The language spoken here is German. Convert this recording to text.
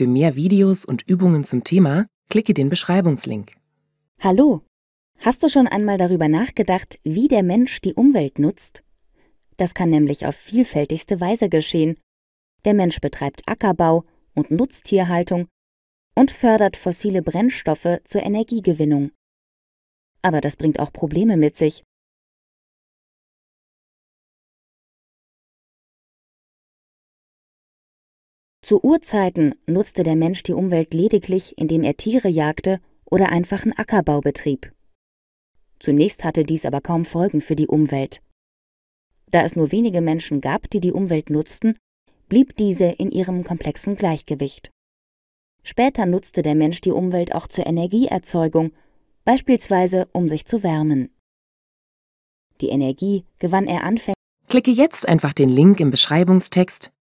Für mehr Videos und Übungen zum Thema klicke den Beschreibungslink. Hallo! Hast du schon einmal darüber nachgedacht, wie der Mensch die Umwelt nutzt? Das kann nämlich auf vielfältigste Weise geschehen. Der Mensch betreibt Ackerbau und Nutztierhaltung und fördert fossile Brennstoffe zur Energiegewinnung. Aber das bringt auch Probleme mit sich. Zu Urzeiten nutzte der Mensch die Umwelt lediglich, indem er Tiere jagte oder einfachen Ackerbau betrieb. Zunächst hatte dies aber kaum Folgen für die Umwelt. Da es nur wenige Menschen gab, die die Umwelt nutzten, blieb diese in ihrem komplexen Gleichgewicht. Später nutzte der Mensch die Umwelt auch zur Energieerzeugung, beispielsweise um sich zu wärmen. Die Energie gewann er anfänglich. Klicke jetzt einfach den Link im Beschreibungstext